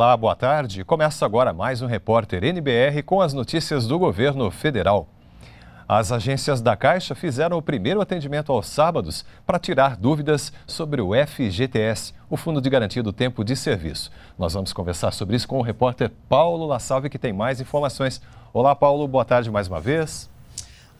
Olá, boa tarde. Começa agora mais um repórter NBR com as notícias do governo federal. As agências da Caixa fizeram o primeiro atendimento aos sábados para tirar dúvidas sobre o FGTS, o Fundo de Garantia do Tempo de Serviço. Nós vamos conversar sobre isso com o repórter Paulo Lassalve, que tem mais informações. Olá, Paulo, boa tarde mais uma vez.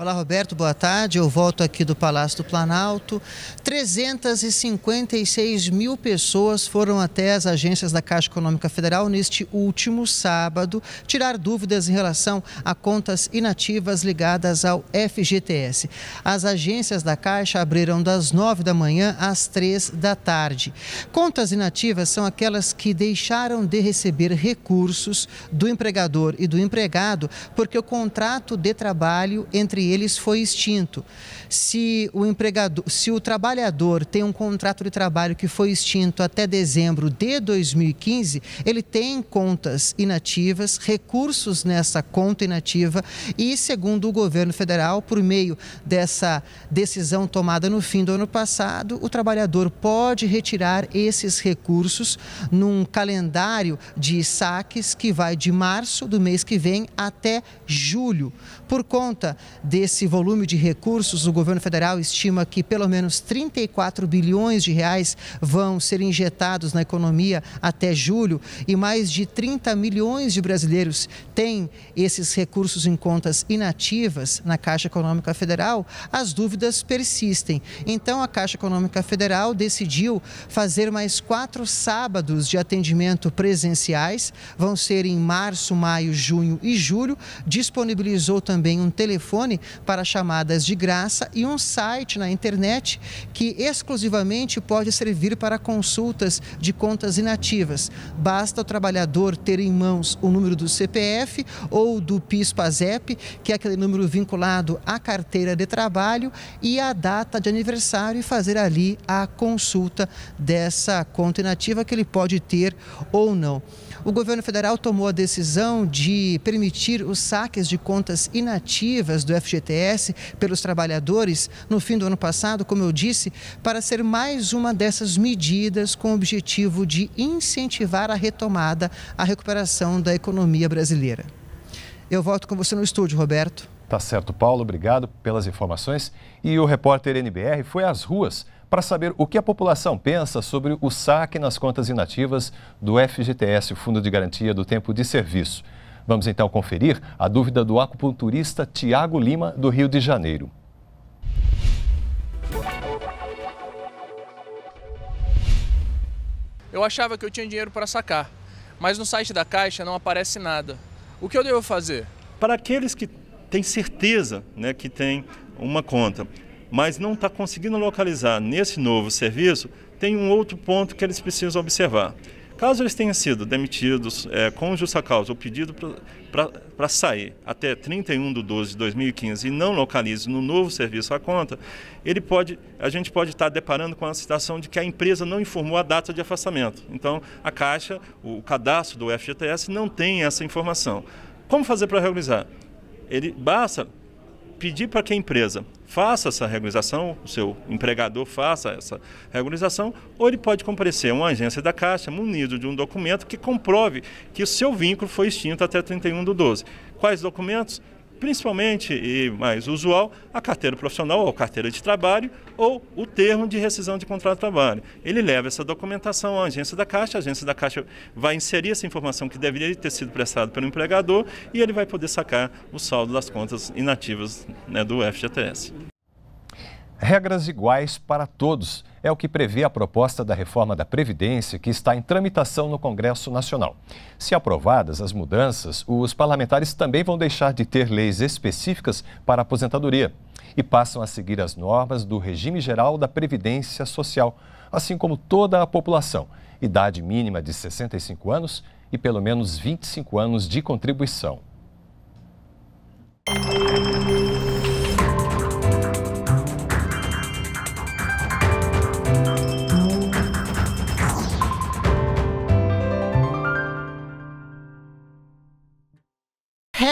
Olá, Roberto, boa tarde. Eu volto aqui do Palácio do Planalto. 356 mil pessoas foram até as agências da Caixa Econômica Federal neste último sábado tirar dúvidas em relação a contas inativas ligadas ao FGTS. As agências da Caixa abriram das 9 da manhã às 3 da tarde. Contas inativas são aquelas que deixaram de receber recursos do empregador e do empregado porque o contrato de trabalho entre eles foi extinto. Se o empregador, se o trabalhador tem um contrato de trabalho que foi extinto até dezembro de 2015, ele tem contas inativas, recursos nessa conta inativa e, segundo o governo federal, por meio dessa decisão tomada no fim do ano passado, o trabalhador pode retirar esses recursos num calendário de saques que vai de março do mês que vem até julho, por conta de desse volume de recursos, o governo federal estima que pelo menos 34 bilhões de reais vão ser injetados na economia até julho e mais de 30 milhões de brasileiros têm esses recursos em contas inativas na Caixa Econômica Federal, as dúvidas persistem. Então a Caixa Econômica Federal decidiu fazer mais quatro sábados de atendimento presenciais, vão ser em março, maio, junho e julho. Disponibilizou também um telefone para chamadas de graça e um site na internet que exclusivamente pode servir para consultas de contas inativas. Basta o trabalhador ter em mãos o número do CPF ou do PIS/PASEP, que é aquele número vinculado à carteira de trabalho e a data de aniversário e fazer ali a consulta dessa conta inativa que ele pode ter ou não. O governo federal tomou a decisão de permitir os saques de contas inativas do FG FGTS pelos trabalhadores no fim do ano passado, como eu disse, para ser mais uma dessas medidas com o objetivo de incentivar a retomada, a recuperação da economia brasileira. Eu volto com você no estúdio, Roberto. Tá certo, Paulo. Obrigado pelas informações. E o repórter NBR foi às ruas para saber o que a população pensa sobre o saque nas contas inativas do FGTS, Fundo de Garantia do Tempo de Serviço. Vamos então conferir a dúvida do acupunturista Tiago Lima, do Rio de Janeiro. Eu achava que eu tinha dinheiro para sacar, mas no site da Caixa não aparece nada. O que eu devo fazer? Para aqueles que têm certeza né, que tem uma conta, mas não está conseguindo localizar nesse novo serviço, tem um outro ponto que eles precisam observar. Caso eles tenham sido demitidos é, com justa causa ou pedido para sair até 31 de 12 de 2015 e não localize no novo serviço a conta, ele pode, a gente pode estar deparando com a situação de que a empresa não informou a data de afastamento. Então, a Caixa, o cadastro do FGTS, não tem essa informação. Como fazer para regularizar? Ele basta pedir para que a empresa faça essa regularização, o seu empregador faça essa regularização, ou ele pode comparecer a uma agência da Caixa munido de um documento que comprove que o seu vínculo foi extinto até 31 do 12. Quais documentos? principalmente e mais usual, a carteira profissional ou carteira de trabalho ou o termo de rescisão de contrato de trabalho. Ele leva essa documentação à agência da Caixa, a agência da Caixa vai inserir essa informação que deveria ter sido prestada pelo empregador e ele vai poder sacar o saldo das contas inativas né, do FGTS regras iguais para todos. É o que prevê a proposta da reforma da Previdência que está em tramitação no Congresso Nacional. Se aprovadas as mudanças, os parlamentares também vão deixar de ter leis específicas para a aposentadoria e passam a seguir as normas do regime geral da Previdência Social, assim como toda a população, idade mínima de 65 anos e pelo menos 25 anos de contribuição.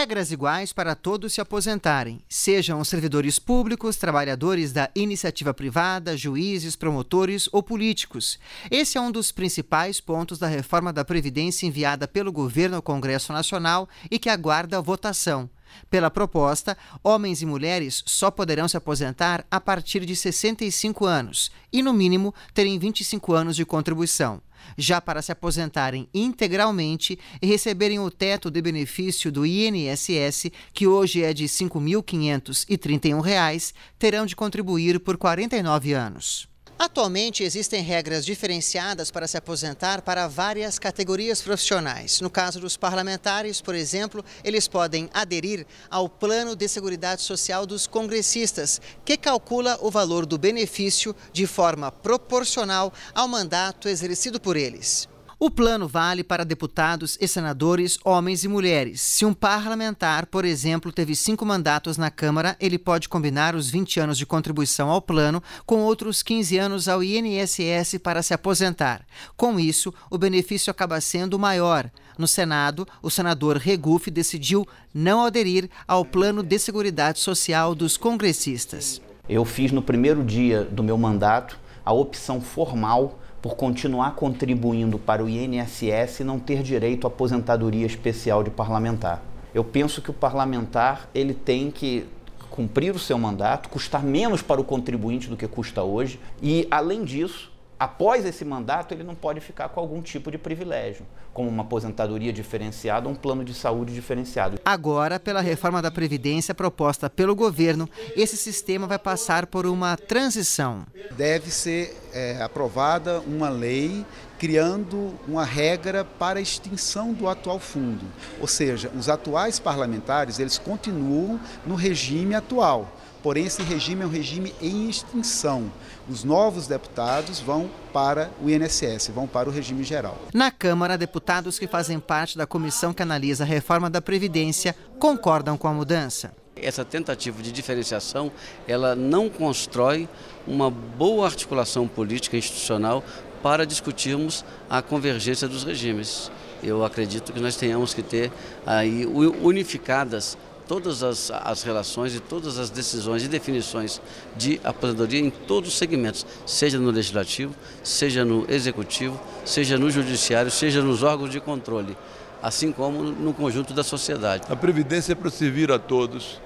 regras iguais para todos se aposentarem, sejam servidores públicos, trabalhadores da iniciativa privada, juízes, promotores ou políticos. Esse é um dos principais pontos da reforma da Previdência enviada pelo governo ao Congresso Nacional e que aguarda votação. Pela proposta, homens e mulheres só poderão se aposentar a partir de 65 anos e, no mínimo, terem 25 anos de contribuição já para se aposentarem integralmente e receberem o teto de benefício do INSS, que hoje é de R$ 5.531, terão de contribuir por 49 anos. Atualmente existem regras diferenciadas para se aposentar para várias categorias profissionais. No caso dos parlamentares, por exemplo, eles podem aderir ao Plano de Seguridade Social dos Congressistas, que calcula o valor do benefício de forma proporcional ao mandato exercido por eles. O plano vale para deputados e senadores, homens e mulheres. Se um parlamentar, por exemplo, teve cinco mandatos na Câmara, ele pode combinar os 20 anos de contribuição ao plano com outros 15 anos ao INSS para se aposentar. Com isso, o benefício acaba sendo maior. No Senado, o senador Regufe decidiu não aderir ao plano de seguridade social dos congressistas. Eu fiz no primeiro dia do meu mandato a opção formal por continuar contribuindo para o INSS e não ter direito à aposentadoria especial de parlamentar. Eu penso que o parlamentar ele tem que cumprir o seu mandato, custar menos para o contribuinte do que custa hoje e, além disso, após esse mandato, ele não pode ficar com algum tipo de privilégio, como uma aposentadoria diferenciada ou um plano de saúde diferenciado. Agora, pela reforma da Previdência proposta pelo governo, esse sistema vai passar por uma transição. Deve ser é, aprovada uma lei criando uma regra para a extinção do atual fundo. Ou seja, os atuais parlamentares, eles continuam no regime atual. Porém, esse regime é um regime em extinção. Os novos deputados vão para o INSS, vão para o regime geral. Na Câmara, deputados que fazem parte da comissão que analisa a reforma da Previdência concordam com a mudança. Essa tentativa de diferenciação, ela não constrói uma boa articulação política institucional para discutirmos a convergência dos regimes. Eu acredito que nós tenhamos que ter aí unificadas todas as, as relações e todas as decisões e definições de aposentadoria em todos os segmentos, seja no legislativo, seja no executivo, seja no judiciário, seja nos órgãos de controle, assim como no conjunto da sociedade. A Previdência é para servir a todos.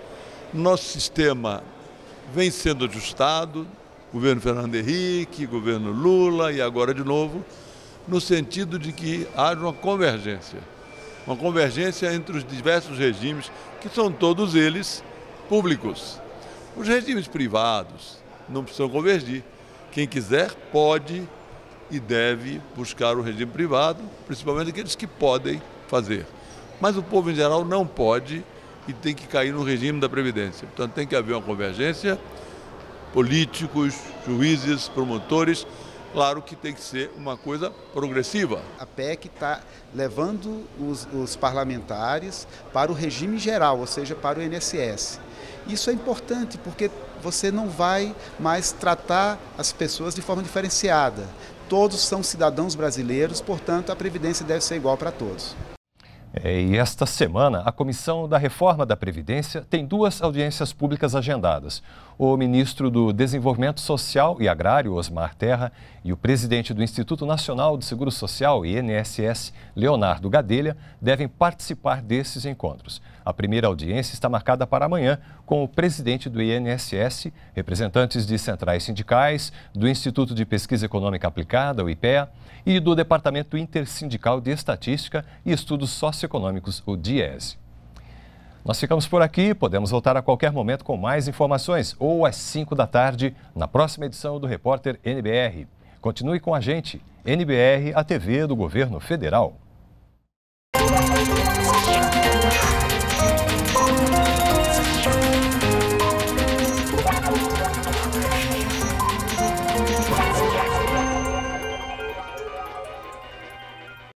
Nosso sistema vem sendo ajustado, governo Fernando Henrique, governo Lula e agora de novo, no sentido de que haja uma convergência. Uma convergência entre os diversos regimes, que são todos eles públicos. Os regimes privados não precisam convergir. Quem quiser pode e deve buscar o regime privado, principalmente aqueles que podem fazer. Mas o povo em geral não pode e tem que cair no regime da Previdência. Portanto, tem que haver uma convergência políticos, juízes, promotores. Claro que tem que ser uma coisa progressiva. A PEC está levando os, os, parlamentares para o regime geral, ou seja, para o INSS. Isso é importante porque você não vai mais tratar as pessoas de forma diferenciada. Todos são cidadãos brasileiros, portanto, a previdência deve ser igual para todos. É, e esta semana, a Comissão da Reforma da Previdência tem duas audiências públicas agendadas. O ministro do Desenvolvimento Social e Agrário, Osmar Terra, e o presidente do Instituto Nacional de Seguro Social, INSS, Leonardo Gadelha, devem participar desses encontros. A primeira audiência está marcada para amanhã com o presidente do INSS, representantes de centrais sindicais, do Instituto de Pesquisa Econômica Aplicada, o IPEA, e do Departamento Intersindical de Estatística e Estudos Sociais Econômicos, o DIESE. Nós ficamos por aqui, podemos voltar a qualquer momento com mais informações ou às 5 da tarde na próxima edição do Repórter NBR. Continue com a gente, NBR, a TV do Governo Federal.